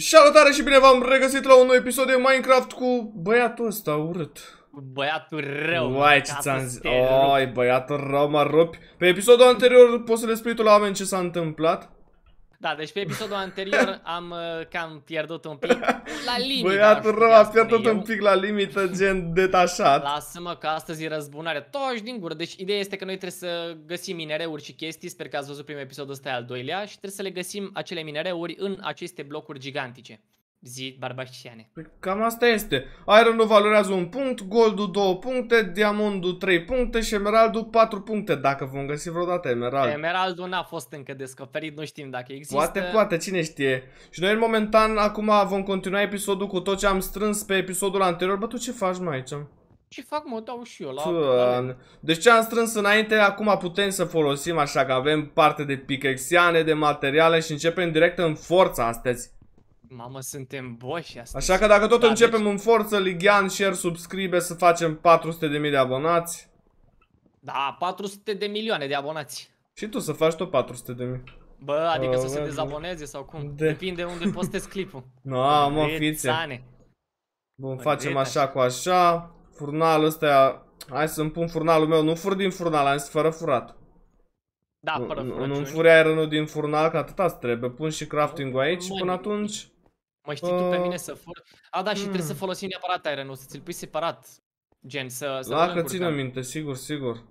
Salutare și bine v-am regăsit la un nou episod de Minecraft cu băiatul ăsta urât. Băiatul rău. Uai, ce ți-am zis. Oi, băiatul rău, mă rupi. Pe episodul anterior poți să le spui tu la oameni ce s-a întâmplat. Da, deci pe episodul anterior am uh, cam pierdut un pic la limită. Băiatul rău a pierdut eu. un pic la limită, gen detașat. Lasă-mă că astăzi e răzbunare. Toși din gură. Deci ideea este că noi trebuie să găsim minereuri și chestii. Sper că ați văzut primul episodul ăsta al doilea și trebuie să le găsim acele minereuri în aceste blocuri gigantice zi barbașciane. Păi cam asta este. Iron-ul valorează un punct, goldul 2 puncte, diamondul 3 puncte și emeraldul 4 puncte, dacă vom găsi vreodată emerald. Emeraldul n-a fost încă descoperit, nu știm dacă există. Poate, poate, cine știe. Și noi în momentan acum vom continua episodul cu tot ce am strâns pe episodul anterior. Bă, tu ce faci mai aici? Ce fac, mă dau și eu la... Doamne. Deci ce am strâns înainte, acum putem să folosim așa că avem parte de pixiane, de materiale și începem direct în forța astăzi. Mamă, suntem boși astăzi. Așa că dacă tot da, începem deci... în forță, Ligian, share, subscribe, să facem 400.000 de, de abonați. Da, 400 de milioane de abonați. Și tu să faci tot 400 de mii. Bă, adică uh, să se dezaboneze sau cum? De... Depinde unde postez clipul. No, mă, mă fițe. Bun, mă facem așa, așa cu așa. Furnal ăsta, hai să-mi pun furnalul meu. Nu fur din furnal, am zis fără furat. Da, fără furăciuni. Nu-mi furi aeronul din furnal, că atâta trebuie. Pun și crafting-ul aici până atunci. Mă știi uh... tu pe mine ah. să fur? A, da, și hmm. trebuie să hmm. folosim neapărat iron să ți-l pui separat. Gen, să... să da, că țin minte, sigur, sigur.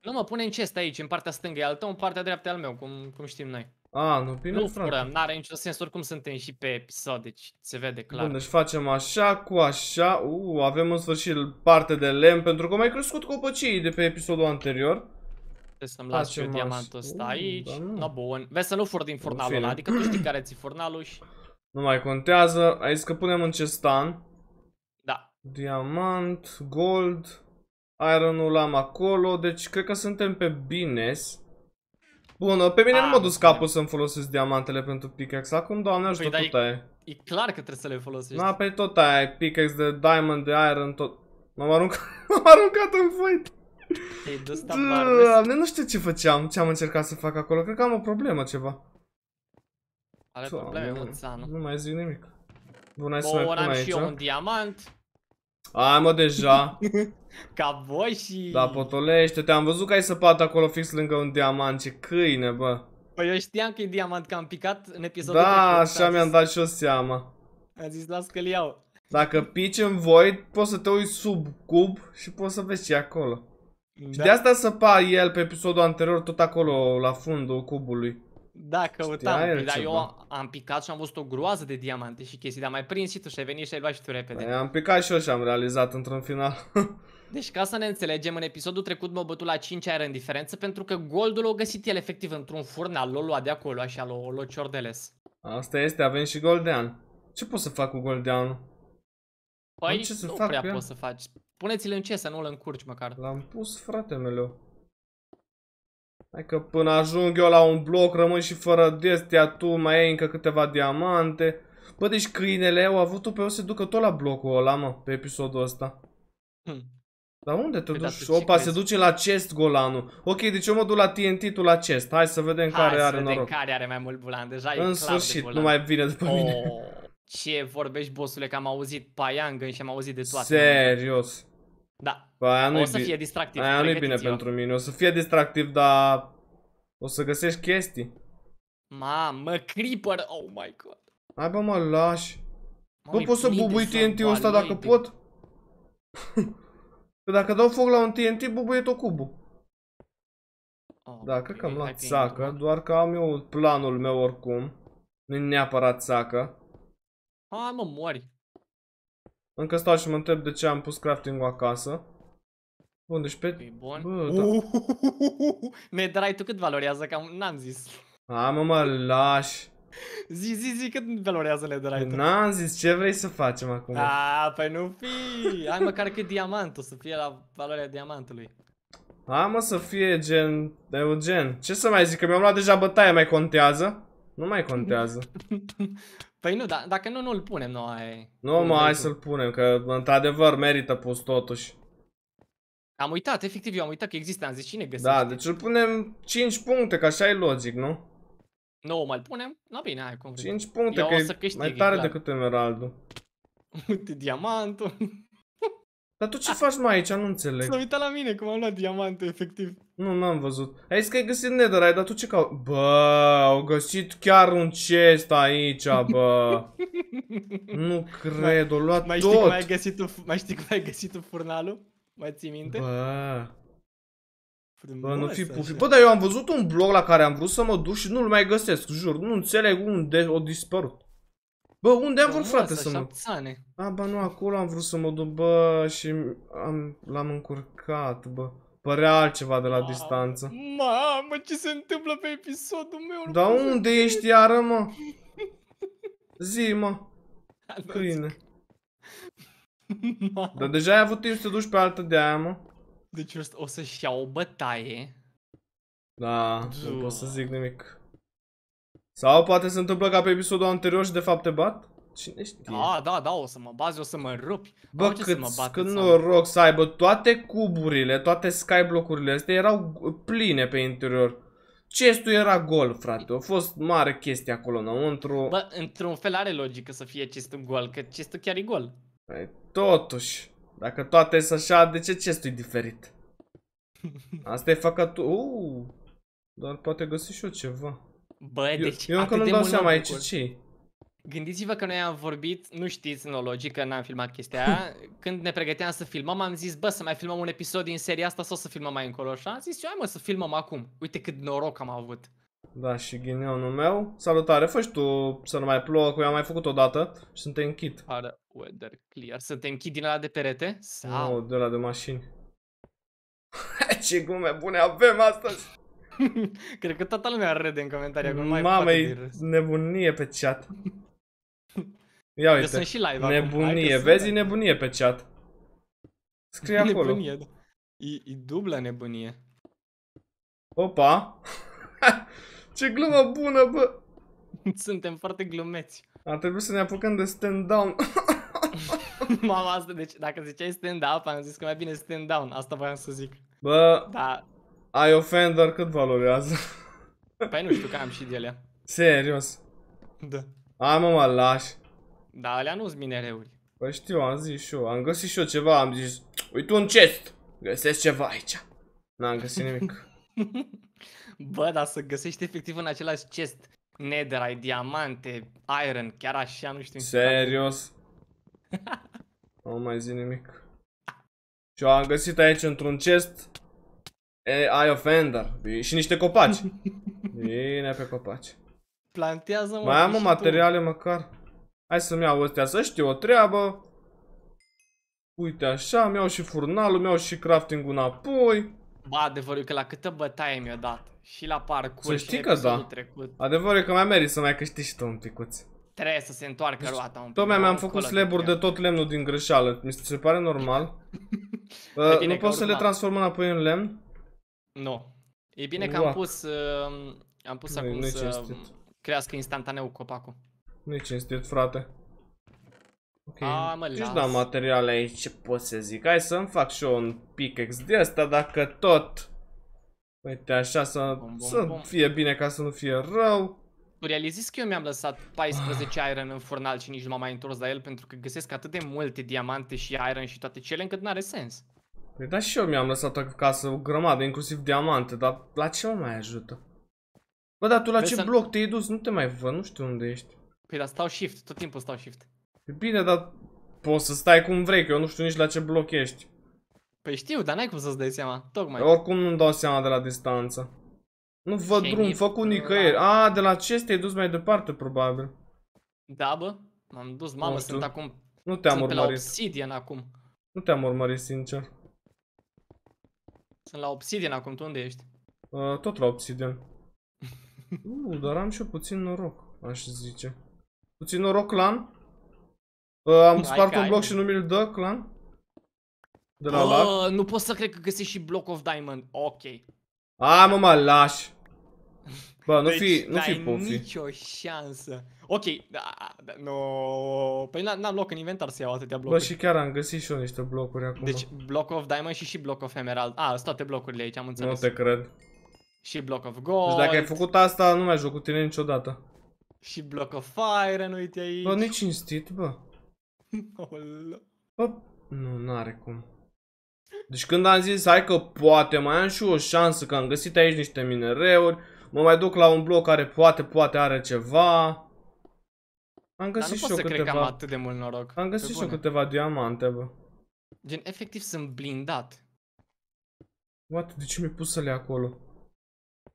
Nu mă, pune în chest aici, în partea stângă e al tău, în partea dreaptă e al meu, cum, cum știm noi. A, nu, bine, Nu furăm, n-are niciun sens, oricum suntem și pe episod, deci se vede clar. Bun, deci facem așa, cu așa, u, avem în sfârșit parte de lemn, pentru că mai crescut copăcii de pe episodul anterior. Trebuie să-mi las și eu diamantul ăsta aici, da, nu. no, bun. Vezi să nu fur din furnalul ăla, adică tu știi care ți furnalul și... Nu mai contează. Ai zis că punem în ce stan. Da. Diamant, gold. Ironul am acolo. Deci cred că suntem pe bines. Bun, pe mine A, ah, nu mă dus capul să-mi folosesc diamantele pentru pickaxe. Acum, doamne, ajută, păi, tot aia e. e. clar că trebuie să le folosești. Da, pe păi, tot aia ai Pickaxe de diamond, de iron, tot. M-am aruncat, aruncat în fight. Te-ai dus nu știu ce făceam, ce am încercat să fac acolo. Cred că am o problemă ceva. Are Doamne, probleme Muțanu. Nu mai zic nimic. Bună să mai pun aici. și eu un diamant. Ai mă deja. Ca voi și... Da, potolește, te-am văzut că ai săpat acolo fix lângă un diamant, ce câine, bă. Păi eu știam că e diamant, că am picat în episodul Da, așa mi-am dat și o seama. A zis, las că-l iau. Dacă pici în void, poți să te uiți sub cub și poți să vezi ce acolo. Da. Și de da. asta săpa el pe episodul anterior, tot acolo, la fundul cubului. Da, căutam, Știai dar eu am, am picat și am văzut o groază de diamante și chestii, dar mai prins și tu și ai venit și ai luat și tu repede. Păi, am picat și eu și am realizat într-un final. deci ca să ne înțelegem, în episodul trecut m-a bătut la 5 aer în diferență pentru că goldul l-a găsit el efectiv într-un furn, al l-a luat de acolo și al l-a ciordeles. Asta este, avem și goldean. Ce pot să fac cu goldeanul? Păi, ce să fac prea poți să faci. Puneți-l în ce să nu-l încurci măcar. L-am pus, frate meu. Hai că până ajung eu la un bloc, rămân și fără destea tu, mai ai încă câteva diamante. Bă, deci câinele au avut-o pe o să ducă tot la blocul ăla, mă, pe episodul ăsta. Hmm. Dar unde te păi da, duci? Opa, se duce la chest golanul. Ok, deci eu mă duc la TNT, tu la chest. Hai să vedem Hai care să are vedem noroc. care are mai mult bulan. Deja În sfârșit, nu mai vine după mine. Oh, ce vorbești, bosule, că am auzit paiangă și am auzit de toate. Serios. Da. Păi aia nu o să fie distractiv. Aia nu e bine pentru mine. O să fie distractiv, dar o să găsești chestii. Mamă, creeper. Oh my god. Hai bă, mă lași. Bă, pot să bubui TNT-ul ăsta dacă pot? Că păi dacă dau foc la un TNT, bubuie tot cubul. Oh, da, cred că am luat țacă, doar că am eu planul meu oricum. Nu-i neapărat țacă. Hai mă, mori. Încă stau și mă întreb de ce am pus crafting-ul acasă. Bun, deci pe... E bun. Bă, da. Nederai, tu cât valorează? Că n-am zis. A, mă, mă, lași. Zi, zi, zi, cât valorează netherite N-am zis, ce vrei să facem acum? A, păi nu fi! Hai măcar cât o să fie la valoarea diamantului. A, mă, să fie gen... Eugen. Ce să mai zic, că mi-am luat deja bătaia, mai contează? Nu mai contează. Păi nu, da, dacă nu, nu-l punem noi. Nu, mă, hai să-l punem, că într-adevăr merită pus totuși. Am uitat, efectiv, eu am uitat că există, am zis cine găsește. Da, deci îl punem 5 puncte, că așa e logic, nu? Nu, mai punem? No, bine, hai, cum 5 puncte, eu că e mai tare clar. decât emeraldul. Uite, diamantul. Dar tu ce ah. faci mai aici? Nu înțeleg. S-a uitat la mine cum am luat diamante, efectiv. Nu, n-am văzut. Ai zis că ai găsit netherite, dar tu ce cauți? Bă, au găsit chiar un chest aici, bă. nu cred, o luat mai tot. Știi cum ai găsit tu, mai știi cum ai găsit tu furnalul? Mai ții minte? Bă. bă, nu fi pufi. Bă, dar eu am văzut un blog la care am vrut să mă duc și nu-l mai găsesc, jur. Nu înțeleg unde o dispărut. Bă, unde am vrut, frate, să mă... Șapțane. A, bă, nu, acolo am vrut să mă duc, bă, și am, l-am încurcat, bă. Părea altceva de la Mamă, ah, distanță. Mamă, ce se întâmplă pe episodul meu? Da unde ești iară, mă? Zi, mă. Câine. Dar deja ai avut timp să te duci pe altă de aia, mă. Deci o să-și iau o bătaie. Da, nu pot să zic nimic. Sau poate se întâmplă ca pe episodul anterior și de fapt te bat? Cine știe? Da, da, da, o să mă bazi, o să mă rupi. Bă, Am cât, să mă bat, cât noroc să aibă toate cuburile, toate skyblock-urile astea erau pline pe interior. Chestul era gol, frate. A fost mare chestie acolo înăuntru. Bă, într-un fel are logică să fie chestul gol, că chestul chiar e gol. Păi, totuși, dacă toate sunt așa, de ce chestul e diferit? Asta e făcătul... Uuu, dar poate găsi și eu ceva. Bă, eu, deci Eu încă nu-mi dau seama aici ce Gândiți-vă că noi am vorbit, nu știți în o logică, n-am filmat chestia Când ne pregăteam să filmăm, am zis, bă, să mai filmăm un episod din seria asta sau să filmăm mai încolo. Și am zis, eu, mă, să filmăm acum. Uite cât noroc am avut. Da, și ghinionul meu. Salutare, fă tu să nu mai plouă, că eu am mai făcut o dată și suntem kit. Are weather clear. Suntem kit din ala de perete? Sau? Nu, de la de mașini. Ce gume bune avem astăzi! Cred că toată lumea râde în comentarii acum. Mamă, e nebunie pe chat. Ia uite, sunt și live nebunie, acum. vezi nebunie pe chat. Scrie acolo. Nebunie, da. e, e dublă nebunie. Opa! Ce glumă bună, bă! Suntem foarte glumeți. Ar trebui să ne apucăm de stand-down. Mama, asta, deci dacă ziceai stand-up, am zis că mai bine stand-down. Asta voiam să zic. Bă, da. Ai Offender cât valorează? Păi nu știu că am și de alea. Serios? Da. Hai mă, mă lași. Da, alea nu-s minereuri. Păi știu, am zis și eu. Am găsit și eu ceva, am zis, uite un chest. Găsesc ceva aici. N-am găsit nimic. Bă, dar să găsești efectiv în același chest ai diamante, iron, chiar așa, nu știu. Serios? nu mai zi nimic. Și am găsit aici într-un chest ai o fender și niște copaci. Bine pe copaci. Plantează mă Mai am materiale tu. măcar. Hai să-mi iau astea să știu o treabă. Uite așa, mi-au și furnalul, mi-au și crafting-ul înapoi. Ba, adevărul că la câtă bătaie mi a dat. Și la parcurs știi și că da. trecut. Adevărul că mai meri să mai câștigi și tu un picuț. Trebuie să se întoarcă deci, roata un pic. Tocmai mi-am făcut slaburi de tot lemnul din greșeală. Mi se pare normal. uh, nu pot să le transform înapoi în lemn? Nu. E bine că am pus, uh, am pus nu acum nu să crească instantaneu copacul. Nu-i cinstit, frate. Ok. A, mă, las. materiale aici, ce pot să zic? Hai să-mi fac și eu un pickaxe de asta, dacă tot... Uite, așa să, să fie bine ca să nu fie rău. Tu realizezi că eu mi-am lăsat 14 ah. iron în furnal și nici nu m-am mai întors la el pentru că găsesc atât de multe diamante și iron și toate cele încât n-are sens. Păi da și eu mi-am lăsat acasă o grămadă, inclusiv diamante, dar la ce mă mai ajută? Bă, dar tu la Vezi ce să... bloc te-ai dus? Nu te mai văd, nu știu unde ești. Păi, dar stau shift, tot timpul stau shift. E păi bine, dar poți să stai cum vrei, că eu nu știu nici la ce bloc ești. Păi știu, dar n-ai cum să-ți dai seama, tocmai. Oricum nu-mi dau seama de la distanță. Nu văd drum făcut da. nicăieri. La... A, de la ce te-ai dus mai departe, probabil. Da, bă, m-am dus, mamă, sunt acum... Nu te-am urmărit. Sunt pe la Obsidian acum. Nu te-am urmărit, sincer. Sunt la Obsidian acum, tu unde ești? Uh, tot la Obsidian. uh, dar am și eu puțin noroc, aș zice. Puțin noroc, clan? Uh, am ai spart un bloc ai, și nu mi-l dă, clan? De la uh, Nu pot să cred că găsești și Block of Diamond, ok. A, mă, mă, lași. Bă, nu deci, fi, nu fi pofi. nicio șansă. Ok, da, da no. Păi n-am loc în inventar să iau atâtea blocuri. Bă, și chiar am găsit și eu niște blocuri acum. Deci, block of diamond și și block of emerald. A, sunt toate blocurile aici, am înțeles. Nu te cred. Și block of gold. Deci dacă ai făcut asta, nu mai joc cu tine niciodată. Și block of fire, nu uite aici. Bă, nici instit, bă. bă, nu, n-are cum. Deci când am zis, hai că poate, mai am și o șansă, că am găsit aici niște minereuri, Mă mai duc la un bloc care poate, poate are ceva. Am găsit și eu câteva... cred că am atât de mult noroc. Am găsit și eu câteva diamante, bă. Gen, efectiv sunt blindat. What? De ce mi-ai pus să le acolo?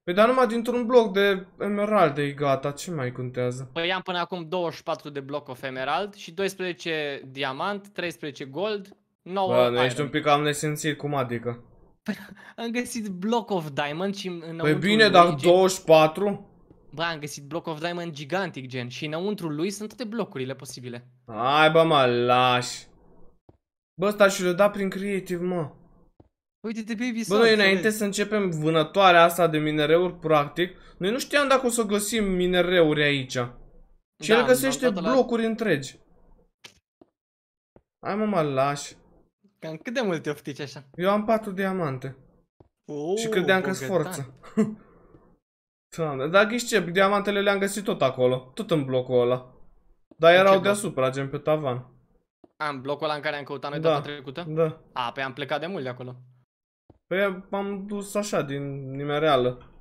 Păi dar numai dintr-un bloc de emerald e gata, ce mai contează? Păi am până acum 24 de bloc of emerald și 12 diamant, 13 gold, 9 Bă, nu ești un pic am nesimțit, cum adică? Păi, am găsit Block of Diamond și înăuntru Păi bine, dar 24? Bă, am găsit Block of Diamond gigantic, gen. Și înăuntru lui sunt toate blocurile posibile. Hai, bă, mă, lași. Bă, ăsta și le da prin creative, mă. Uite-te, baby, Bă, noi înainte să începem vânătoarea asta de minereuri, practic, noi nu știam dacă o să găsim minereuri aici. Și da, el găsește blocuri la... întregi. Hai, mă, mă, lași. Cam cât de multe oftici așa? Eu am patru diamante. Uuu, și credeam că forță. Doamne, dar ghiși ce, diamantele le-am găsit tot acolo, tot în blocul ăla. Dar în erau deasupra, gen pe tavan. Am blocul ăla în care am căutat noi da, data trecută? Da. A, pe am plecat de mult de acolo. Păi am dus așa, din nimereală.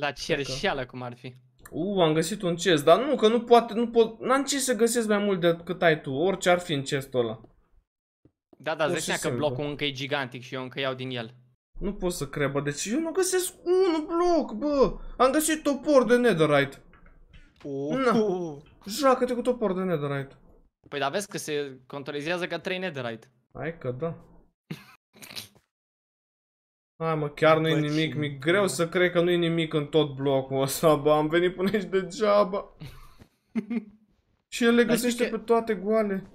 La cerșeală, cum ar fi. U, am găsit un chest, dar nu, că nu poate, nu pot, n-am ce să găsesc mai mult decât ai tu, orice ar fi în chestul ăla. Da, da, zicea că blocul încă e gigantic și eu încă iau din el. Nu pot să cred, bă, deci eu nu găsesc un bloc, bă! Am găsit topor de netherite. Oh. joacă-te cu topor de netherite. Păi da, vezi că se contorizează ca 3 netherite. Hai că da. Hai mă, chiar nu-i nimic, mi greu să cred că nu-i nimic în tot blocul ăsta, bă, am venit până aici degeaba. Și el le găsește pe toate goale.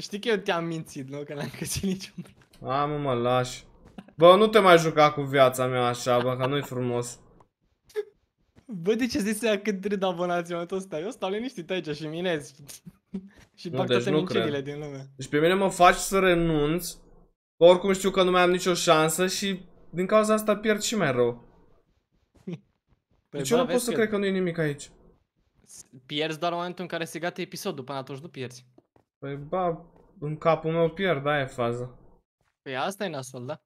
Știi că eu te-am mințit, nu? Că n-am găsit niciun A, mă, mă, laș. Bă, nu te mai juca cu viața mea așa, bă, că nu-i frumos. Bă, de ce zici aia cât râd abonații mă, tot stai? Eu stau liniștit aici și minez. și nu, fac deci toate din lume. Deci pe mine mă faci să renunț. Oricum știu că nu mai am nicio șansă și din cauza asta pierd și mai rău. Păi deci bă, eu nu pot să cred că nu e nimic aici. Pierzi doar în momentul în care se gata episodul, până atunci nu pierzi. Păi ba, în capul meu pierd, aia e faza. Păi asta e nasol, da?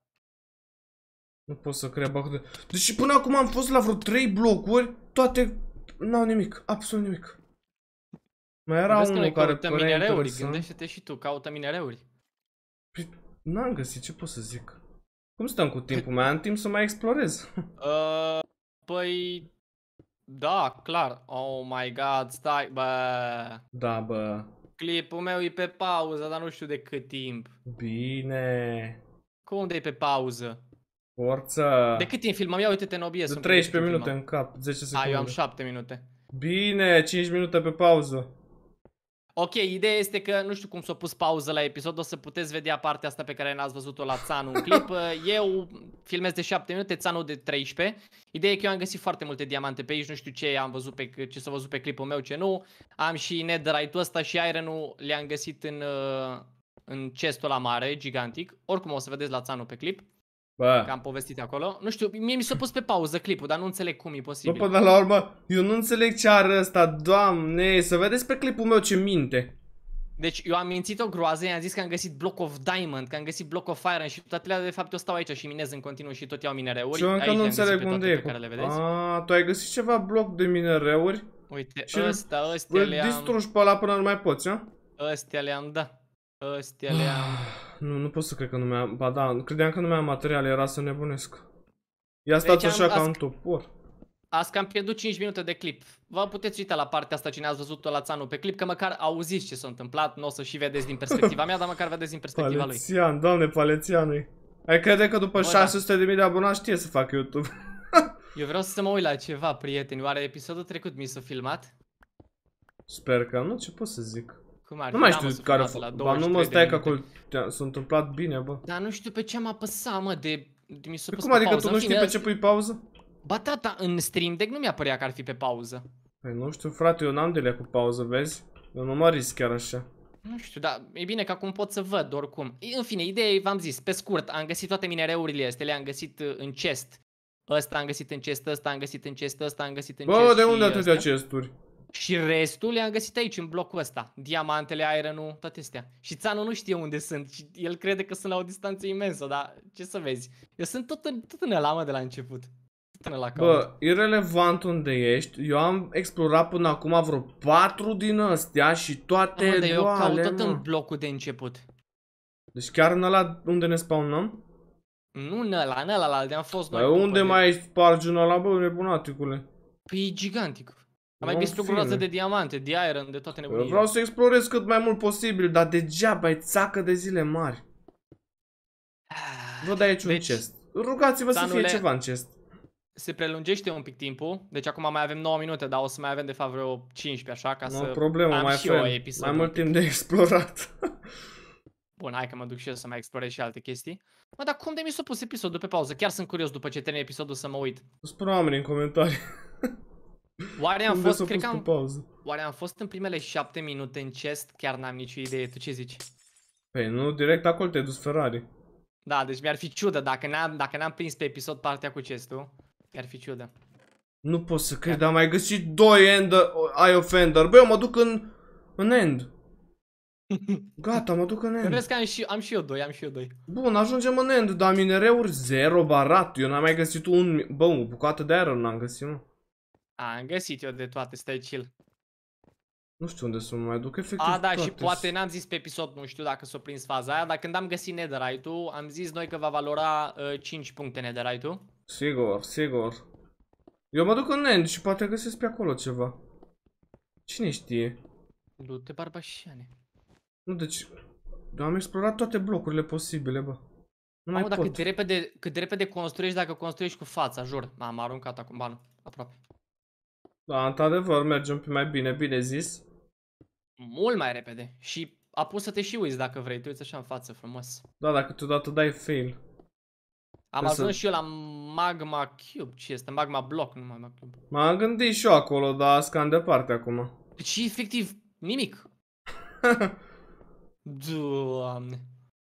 Nu pot să crea bă, de... Deci până acum am fost la vreo 3 blocuri, toate n-au nimic, absolut nimic. Mai era Vezi unul care părea interesant. Gândește-te și tu, caută minereuri. Păi, n-am găsit, ce pot să zic? Cum stăm cu timpul? Mai am timp să mai explorez. Uh, păi... Da, clar. Oh my god, stai, bă. Da, bă. Clipul meu e pe pauză, dar nu știu de cât timp. Bine. Cum unde e pe pauză? Forță! De cât timp filmăm? Ia uite-te în OBS. De 13 minute filmăm. în cap, 10 secunde. A, eu am 7 minute. Bine, 5 minute pe pauză. Ok, ideea este că nu știu cum s-a pus pauză la episod, o să puteți vedea partea asta pe care n-ați văzut-o la Țanu în clip. Eu filmez de 7 minute, Țanu de 13. Ideea e că eu am găsit foarte multe diamante pe aici, nu știu ce am văzut pe, ce s-a văzut pe clipul meu, ce nu. Am și netherite-ul ăsta și iron-ul le-am găsit în, uh, în chestul ăla mare, gigantic. Oricum o să vedeți la Țanu pe clip. Bă. Că am povestit acolo. Nu știu, mie mi s-a pus pe pauză clipul, dar nu înțeleg cum e posibil. Bă, până la urmă, eu nu înțeleg ce are ăsta, doamne, să vedeți pe clipul meu ce minte. Deci eu am mințit o groază, i-am zis că am găsit Block of Diamond, că am găsit Block of Iron și toate alea de fapt eu stau aici și minez în continuu și tot iau minereuri. Și eu încă nu înțeleg unde e. Care A, tu ai găsit ceva bloc de minereuri? Uite, și ăsta, ăstea le-am... distrugi pe ăla până nu mai poți, nu? Ăstea le-am, da. Ăstea le-am... Nu, nu pot să cred că nu mi-am... Ba da, credeam că nu mi-am materiale, era să nebunesc. Ia a stat deci așa ca un topor. Ați cam pierdut 5 minute de clip. Vă puteți uita la partea asta cine ați văzut-o la țanul pe clip, că măcar auziți ce s-a întâmplat, nu o să și vedeți din perspectiva mea, dar măcar vedeți din perspectiva Palețian, lui. doamne, Palețianu-i. Ai crede că după 600.000 da. de abonați știe să fac YouTube. Eu vreau să mă uit la ceva, prieteni. Oare episodul trecut mi s-a filmat? Sper că nu, ce pot să zic. Cum ar fi? Nu mai știu care a fost. Ba nu mă stai că acolo s-a întâmplat bine, bă. Dar nu știu pe ce am apăsat, mă, de... de mi s-a păi pus cum adică pauză. tu nu știi pe ce pui pauză? Ba tata, da, da, în stream deck nu mi-a părea că ar fi pe pauză. Păi nu știu, frate, eu n-am de cu pauză, vezi? Eu nu mă risc chiar așa. Nu știu, dar e bine că acum pot să văd oricum. În fine, ideea v-am zis, pe scurt, am găsit toate minereurile astea, le-am găsit uh, în chest. Ăsta am găsit în chest, ăsta am găsit în chest, ăsta am găsit în chest Bă, de unde atâtea chesturi? Și restul le-am găsit aici, în blocul ăsta. Diamantele, ironul, toate astea. Și Țanu nu știe unde sunt. Și el crede că sunt la o distanță imensă, dar ce să vezi. Eu sunt tot în, tot în elamă de la început. Tot în Bă, irrelevant unde ești, eu am explorat până acum vreo patru din astea și toate... Amă, eu caut tot în blocul de început. Deci chiar în ăla unde ne spawnăm? Nu în ăla, în ăla, la De am fost noi. unde mai spargi în ăla, bă, nebunaticule? Păi e gigantic. Am mai găsit o groază de diamante, de iron, de toate nebunile. Vreau să explorez cât mai mult posibil, dar degeaba e țacă de zile mari. Văd aici deci, un chest. Rugați-vă să fie ceva în chest. Se prelungește un pic timpul, deci acum mai avem 9 minute, dar o să mai avem de fapt vreo 15 așa ca no, să problemă, am mai și eu Mai mult timp de explorat. Bun, hai că mă duc și eu să mai explorez și alte chestii. Mă, dar cum de mi s-a pus episodul pe pauză? Chiar sunt curios după ce termin episodul să mă uit. Spune oamenii în comentarii. Oare am fost, cred că am, pauză? Oare am fost în primele șapte minute în chest? Chiar n-am nicio idee, tu ce zici? Păi nu, direct acolo te-ai dus Ferrari. Da, deci mi-ar fi ciudă dacă n-am, dacă n-am prins pe episod partea cu chestul. Mi-ar fi ciudă. Nu pot să cred, am mai găsit doi end, ai offender. Băi, eu mă duc în, în end. Gata, mă duc în end. Crezi că am și, am și eu doi, am și eu doi. Bun, ajungem în end, dar minereuri zero barat. Eu n-am mai găsit un, bă, o bucată de aer n-am găsit, mă. A, am găsit eu de toate, stai chill. Nu știu unde să mă mai duc, efectiv A, da, toate. și poate n-am zis pe episod, nu știu dacă s-o prins faza aia, dar când am găsit netherite-ul, am zis noi că va valora uh, 5 puncte netherite-ul. Sigur, sigur. Eu mă duc în end și poate găsesc pe acolo ceva. Cine știe? Du-te, barbașiane. Nu, deci... Eu am explorat toate blocurile posibile, bă. Nu Mamă, mai pot. cât de repede, cât de repede construiești dacă construiești cu fața, jur. M-am aruncat acum banul, aproape. Da, într-adevăr, un pic mai bine, bine zis. Mult mai repede. Și să te și uiți dacă vrei, Tu uiți așa în față, frumos. Da, dacă dată dai fail. Am ajuns să... și eu la Magma Cube, ce este? Magma Block, nu Magma Cube. M-am gândit și eu acolo, dar scan departe acum. Deci, efectiv, nimic. Doamne.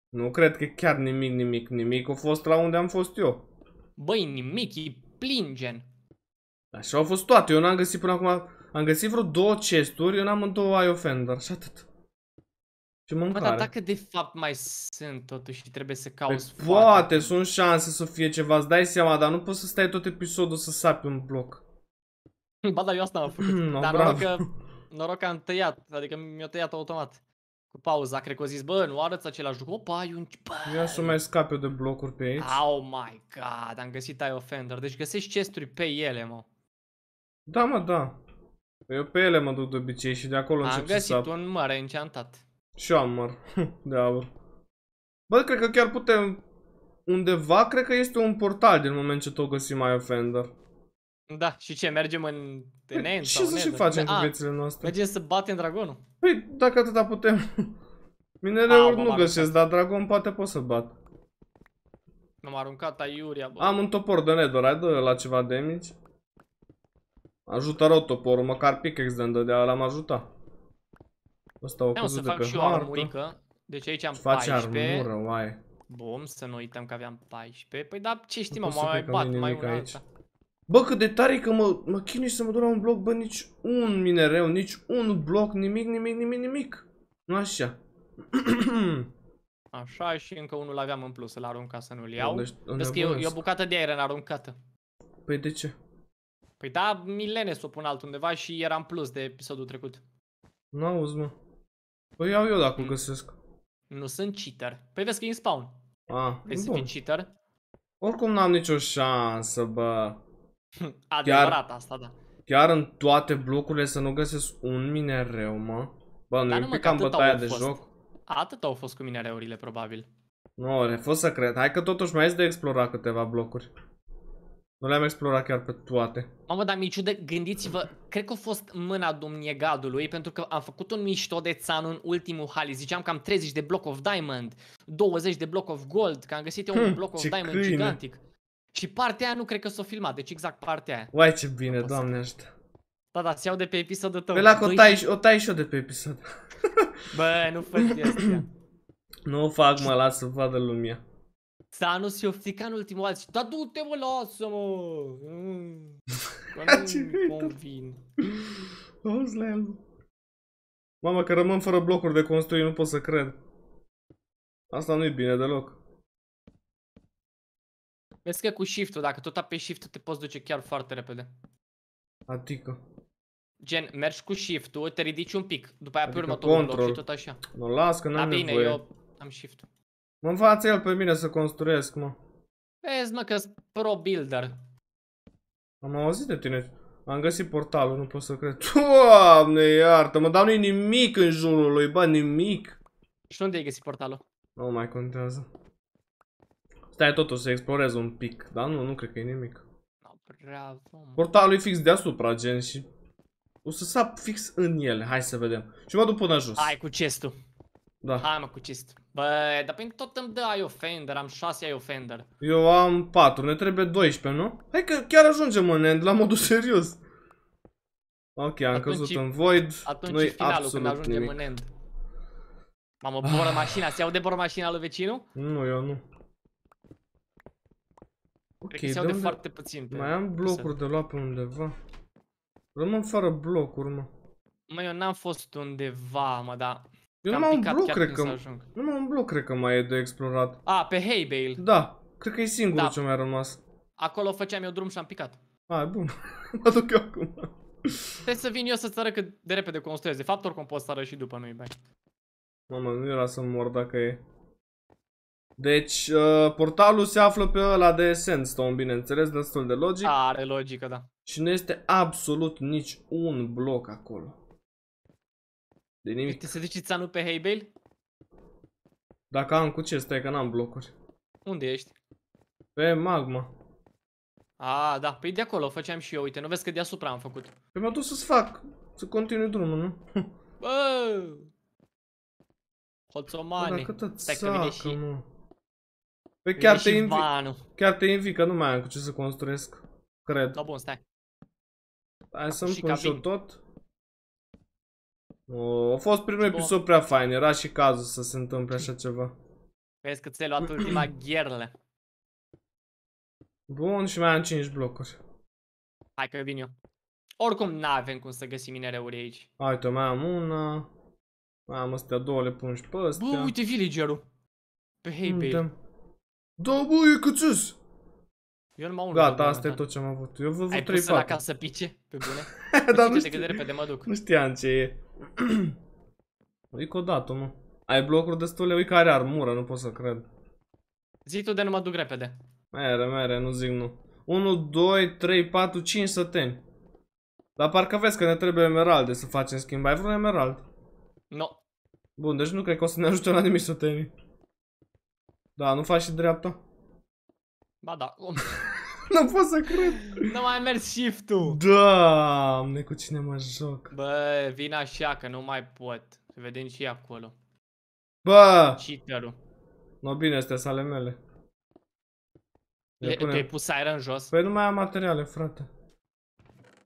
Nu cred că chiar nimic, nimic, nimic a fost la unde am fost eu. Băi, nimic, e plin gen. Așa au fost toate. Eu n-am găsit până acum... Am găsit vreo două chesturi, eu n-am în două IO Fender și atât. Și mâncare. Bă, dar dacă de fapt mai sunt totuși trebuie să cauți păi Poate, sunt șanse să fie ceva, îți dai seama, dar nu poți să stai tot episodul să sapi un bloc. Ba, dar eu asta am făcut. no, dar bravo. noroc că, noroc că am tăiat, adică mi-a tăiat automat. Cu pauza, cred că o zis, bă, nu arăți același lucru, opa, ai un... Bă. Ia să mai scap eu de blocuri pe aici. Oh my god, am găsit IO offender. deci găsești chesturi pe ele, mă. Da, mă, da. Eu pe ele mă duc de obicei și de acolo încep Am găsit un măr înceantat. Și eu am măr de aur. Bă, cred că chiar putem... Undeva, cred că este un portal din moment ce tot găsim mai offender. Da, și ce, mergem în Tenen păi, Ce să și facem cu viețile noastre? Mergem să batem dragonul. Păi, dacă atâta putem. Minereuri nu găsesc, dar dragon poate pot să bat. M-am aruncat aiuria, bă. Am un topor de nether, ai dă la ceva damage? Ajută rău toporul, măcar pickaxe de-mi dădea, l-am ajutat. Asta o căzut de pe hartă. armurică. Deci aici am 14. armură, oai. Bum, să nu uităm că aveam 14. Păi da, ce știi, mă, mai bat, mai una aici. Bă, cât de tare că mă, mă chinui să mă duc la un bloc, bă, nici un minereu, nici un bloc, nimic, nimic, nimic, nimic. Nu așa. așa și încă unul aveam în plus, să-l ca să nu-l iau. Vezi că e o bucată de aer în aruncată. Păi de ce? Păi da, milene s-o pun altundeva și era în plus de episodul trecut. Nu auzi, mă. Păi iau eu dacă mm. găsesc. Nu sunt cheater. Păi vezi că e în spawn. Ah, Vrei să fii cheater? Oricum n-am nicio șansă, bă. Adevărat chiar, asta, da. Chiar în toate blocurile să nu găsesc un minereu, mă. Bă, nu-i pic am bătaia de fost. joc. Atât au fost cu minereurile, probabil. Nu, refuz să cred. Hai că totuși mai este de explorat câteva blocuri. Nu le-am explorat chiar pe toate. Mamă, dar miciu ciudă, gândiți-vă, cred că a fost mâna Dumnegadului, pentru că am făcut un mișto de țan în ultimul hali. Ziceam că am 30 de block of diamond, 20 de block of gold, că am găsit eu hm, un block of diamond câine. gigantic. Și partea aia nu cred că s-a filmat, deci exact partea aia. Uai, ce bine, Apăsă. doamne ajută. Da, da, iau de pe episodul tău. Pe păi la o tai, și... o tai și eu de pe episod. Bă, nu fac chestia. nu o fac, mă, las să vadă lumea. Thanos și-o fica în ultimul alt și da du-te mă, lasă-mă! Mm. nu da. convin. Mama, că rămân fără blocuri de construit, nu pot să cred. Asta nu e bine deloc. Vezi că cu shift-ul, dacă tot apeși shift te poți duce chiar foarte repede. Adică? Gen, mergi cu shift-ul, te ridici un pic, după aia adică pe următorul loc și tot așa. Nu, las că n-am nevoie. Da, bine, eu am shift-ul. Mă învață el pe mine să construiesc, mă. Vezi, mă, că pro builder. Am auzit de tine. Am găsit portalul, nu pot să cred. Doamne, iartă, mă, dar nu nimic în jurul lui, bă, nimic. Și unde ai găsit portalul? Nu mai contează. Stai totuși să explorez un pic, dar nu, nu cred că e nimic. Bravo. Portalul e fix deasupra, gen, și o să sap fix în ele. Hai să vedem. Și mă duc până jos. Hai cu chestul. Da. Hai mă cu chestul. Bă, dar pentru tot îmi dă ai offender, am 6 ai offender. Eu am 4, ne trebuie 12, nu? Hai că chiar ajungem în end, la modul serios. Ok, am atunci, căzut în void. Atunci Noi finalul, absolut când ajungem nimic. în end. Mamă, boră mașina, se aude boră mașina lui vecinul? Nu, eu nu. Cred ok, că se aude unde... foarte puțin pe Mai am blocuri de luat pe undeva. Rămân fără blocuri, mă. Mă, eu n-am fost undeva, mă, dar... Eu numai un bloc, cred că... Numai un bloc, cred că mai e de explorat. A, pe bale. Da. Cred că e singurul da. ce mi-a rămas. Acolo făceam eu drum și am picat. A, bun. mă duc eu acum. Trebuie să vin eu să-ți arăt cât de repede construiesc. De fapt, oricum pot să arăt și după, noi bai. Mamă, nu era să mor dacă e. Deci, uh, portalul se află pe ăla de Sandstone, bineînțeles, destul de logic. Are logică, da. Și nu este absolut nici un bloc acolo. De nimic. Te se duci țanul pe Heybel? Dacă am cu ce, stai că n-am blocuri. Unde ești? Pe magma. A, da, păi de acolo făceam și eu, uite, nu vezi că deasupra am făcut. Pe păi m-a dus să-ți fac, să continui drumul, nu? Bă! Hoțomane, Bă, stai că vine și... Mă. Păi chiar te, invi... chiar te invi, că nu mai am cu ce să construiesc, cred. Da, bun, stai. Hai să-mi pun și eu tot a fost primul episod prea fain, era și cazul să se întâmple așa ceva. Vezi că ți-ai luat ultima gherle. Bun, și mai am 5 blocuri. Hai că vin eu. Oricum n-avem cum să găsim minereuri aici. Hai, tu mai am una. Mai am astea două, le pun și pe astea. Bă, uite villagerul. Pe Haybale. Da, bă, e câțes! Eu nu m-am Gata, asta e tot ce am avut. Eu vă văd 3-4. Ai pus la casă pice? Pe bune? da, nu știu. De repede mă duc. Nu știam ce e. Uică o dată, mă. Ai blocuri destule? Uică are armură, nu pot să cred. Zi tu de nu mă duc repede. Mere, mere, nu zic nu. 1, 2, 3, 4, 5 săteni. Dar parcă vezi că ne trebuie emeralde să facem schimb. Ai vreun emerald? Nu. No. Bun, deci nu cred că o să ne ajute la nimic sătenii. Da, nu faci și dreapta. Ba da. nu pot să cred. Nu mai mers shift-ul. Doamne, cu cine mă joc. Bă, vin așa că nu mai pot. Să vedem și acolo. Bă! Cheater-ul. No, bine, astea sale mele. Le, punem... Te-ai pus iron jos? Păi nu mai am materiale, frate.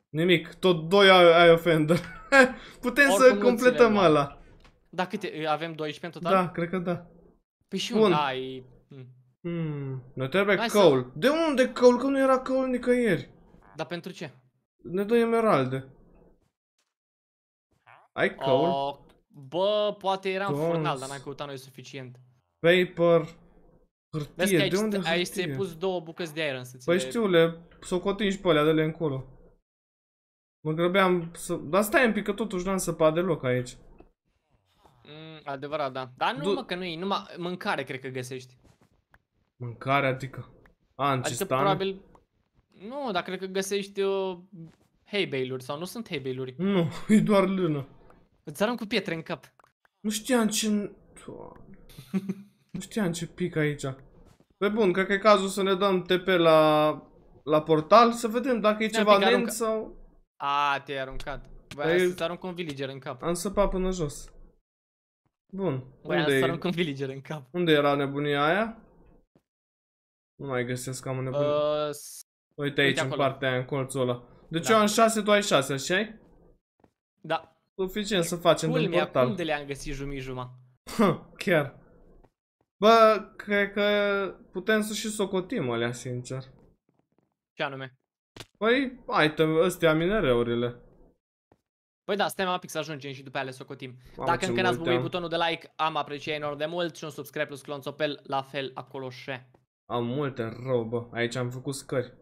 Nimic, tot doi ai, ai offender. Putem Oricum să completăm da. ăla. Da, câte? Avem 12 în total? Da, cred că da. Păi și Bun. unde ai... Hmm. Hmm, ne trebuie Hai coal. Să... De unde coal? Că nu era coal nicăieri. Dar pentru ce? Ne dă emeralde. Ai coal? Oh, bă, poate era în furnal, dar n-am căutat noi suficient. Paper. Hârtie, Vezi că de unde Aici ți-ai pus două bucăți de iron să ți Păi le... știu, le și pe alea, de le încolo. Mă grăbeam să... Dar stai un pic, că totuși n-am săpat deloc aici. Mm, adevărat, da. Dar nu, du mă, că nu e, numai mâncare cred că găsești. Mâncare, adică... A, în adică cistană? probabil... Nu, dar cred că găsești o uh, hay bale-uri sau nu sunt hay bale-uri. Nu, e doar lână. Îți arăm cu pietre în cap. Nu știam ce... nu știam ce pic aici. Pe bun, cred că e cazul să ne dăm TP la, la portal, să vedem dacă e da, ceva lent arunca... sau... A, te-ai aruncat. Băi, păi, să-ți arunc un villager în cap. Am săpat până jos. Bun. Băi, să arunc un villager în cap. Unde era nebunia aia? Nu mai găsesc, cam unde Uh, Uite aici, acolo. în partea aia, în colțul ăla. Deci da. eu am 6, tu ai 6, așa Da. Suficient să facem Culmea, din portal. cum de le-am găsit jumii juma? Chiar. Bă, cred că putem să și socotim alea, sincer. Ce anume? Păi, hai, ăstea minereurile. Păi da, suntem apic să ajungem și după aia le socotim. Am Dacă încă n-ați bubuit butonul de like, am apreciat enorm de mult și un subscribe plus clonțopel, la fel acolo și. Am multe rău, bă. Aici am făcut scări.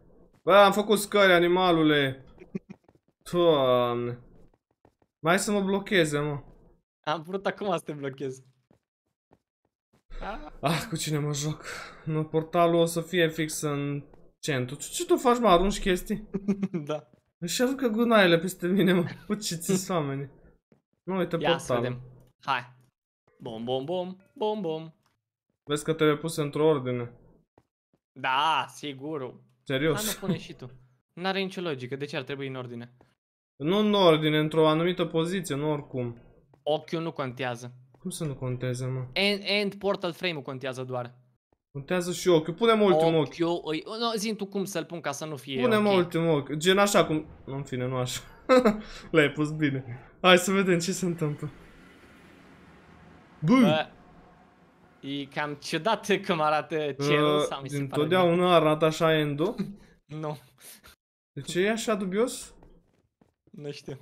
Bă, am făcut scări, animalule! Doamne! Mai să mă blocheze, mă. Am vrut acum să te blochez. Ah, ah cu cine mă joc? Nu, portalul o să fie fix în centru. Ce, ce tu faci, mă? Arunci chestii? da. Își aruncă gunoaiele peste mine, mă. Puciți oamenii. Nu, uite Ia portalul. Ia să vedem. Hai. Bom, bom, bom. Bom, bom. Vezi că trebuie pus într-o ordine. Da, sigur. Serios. Dar nu pune și tu. N-are nicio logică. De ce ar trebui în ordine? Nu în ordine, într-o anumită poziție, nu oricum. Ochiul nu contează. Cum să nu conteze, mă? End, end portal frame-ul contează doar. Contează și ochiul. Punem ultimul ochi. Ochiul îi... No, zi tu cum să-l pun ca să nu fie Punem okay. ultimul ochi. Gen așa cum... Nu, în fine, nu așa. L-ai pus bine. Hai să vedem ce se întâmplă. Bă. E cam ciudat cum arată cerul uh, sau mi se Întotdeauna arată așa Endo? nu. De ce e așa dubios? Nu știu.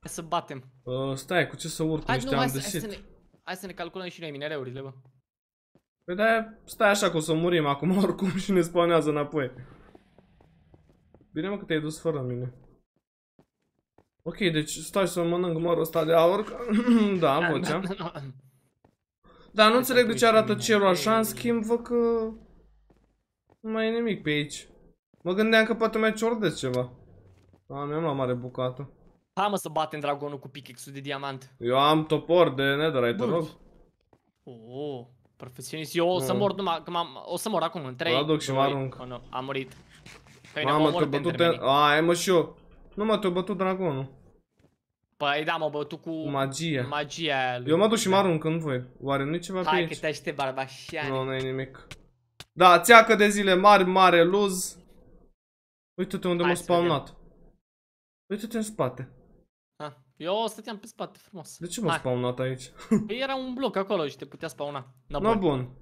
Hai să batem. Uh, stai, cu ce să urc? Hai, nu, hai, am hai, să ne, hai să ne calculăm și noi minereurile, bă. Păi de da, stai așa că o să murim acum oricum și ne spanează înapoi. Bine mă că te-ai dus fără mine. Ok, deci stai să mănânc mărul ăsta de aur. Da, da, vocea. Da, dar nu înțeleg de ce exact, arată păi, cerul așa, în schimb văd că... Nu mai e nimic pe aici. Mă gândeam că poate mai ciordesc ceva. A, mi-am mare bucată. Hai mă să batem dragonul cu pickaxe de diamant. Eu am topor de netherite, te rog. Oh, profesionist. Eu o să mor numai, că o să mor acum, în 3, aduc și mă arunc. Oh, nu, am murit. Păi, Mamă, te-a bătut... Ai mă și eu. Nu mă, te-a bătut dragonul. Păi da, mă bătut cu magia. magia lui. Eu mă duc și mă arunc în voi. Oare nu ceva Hai pe aici? Hai că te aștept, barbașiane. Nu, no, nu i nimic. Da, țeacă de zile mari, mare luz. Uite-te unde m-a spawnat. Uite-te în spate. Ha. Eu stăteam pe spate, frumos. De ce m-a spawnat aici? Păi era un bloc acolo și te putea spawna. No, no bun.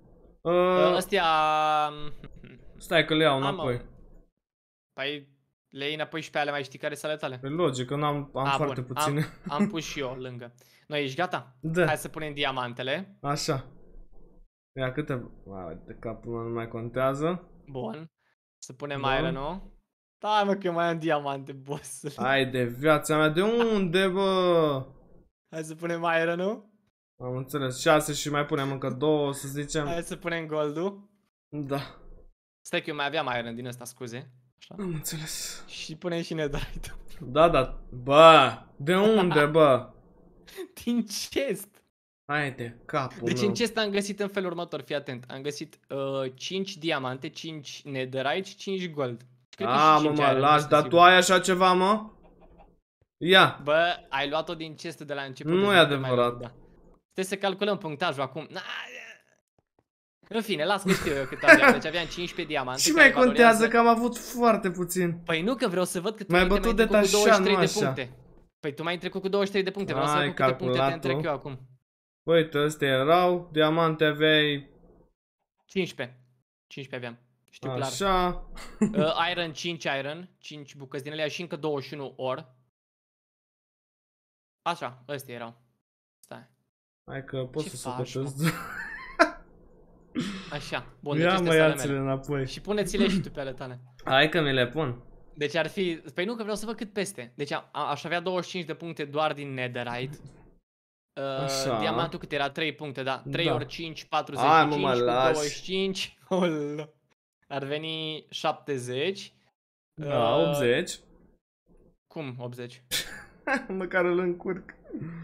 Ă, uh... Astea... Mm, stai că le iau înapoi. Păi le iei înapoi și pe alea mai știi care sunt ale tale? Pe păi logică, nu am, am foarte bun. puține. Am, am pus și eu lângă. Noi ești gata? Da. Hai să punem diamantele. Așa. Ia câte... Wow, de capul meu nu mai contează. Bun. Să punem Bun. iron-ul. Da, mă, că eu mai am diamante, boss. Hai de viața mea, de unde, bă? Hai să punem iron nu? Am înțeles, 6 și mai punem încă două, să zicem. Hai să punem gold-ul. Da. Stai că eu mai aveam iron din ăsta, scuze. Așa? Am înțeles. Și pune și netherite Da, da. Bă, de unde, bă? Din chest. Hai de capul Deci meu. în chest am găsit în felul următor, fii atent. Am găsit uh, 5 diamante, 5 netherite și 5 gold. Cred A, mă, mă, las, dar tu ai așa ceva, mă? Ia. Bă, ai luat-o din chest de la început. Nu e adevărat. Da. Trebuie să calculăm punctajul acum. Na, în fine, las că știu eu cât aveam, deci aveam 15 diamante. Și mai contează că am avut foarte puțin. Păi nu, că vreau să văd că tu mai ai trecut cu 23 de puncte. Păi tu mai ai trecut cu 23 de puncte, vreau să văd câte puncte te întrec eu acum. Păi, uite, astea erau, diamante aveai... 15. 15 aveam. Știu clar. Așa. Uh, iron, 5 iron, 5 bucăți din alea și încă 21 or. Așa, ăstea erau. Stai. Hai că pot Ce să faci, socotesc. Așa, bun, Ia deci mai ia-ți-le înapoi. Și pune-ți-le și tu pe ale tale. Hai că mi le pun. Deci ar fi... Păi nu, că vreau să văd cât peste. Deci a, a, aș avea 25 de puncte doar din Netherite. Uh, Așa. Diamantul cât era? 3 puncte, da. 3 da. ori 5, 45, Ai, mă, 25. Oh, ar veni 70. Da, uh, 80. Cum 80? Măcar îl încurc.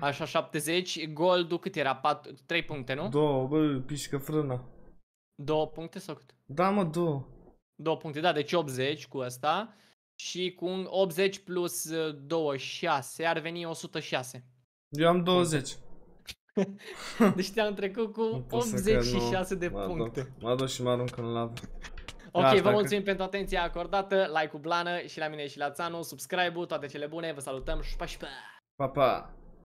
Așa, 70. Goldul cât era? 4, 3 puncte, nu? 2, bă, pișcă frână. Două puncte sau cât? Da, mă, două. Două puncte, da, deci 80 cu asta și cu 80 plus 26 uh, ar veni 106. Eu am 20. deci te-am trecut cu 86 de puncte. Mă duc și mă arunc în lavă. Ok, vă dacă... mulțumim pentru atenția acordată, like-ul blană și la mine și la Țanu, subscribe-ul, toate cele bune, vă salutăm și pa și pa! Pa, pa!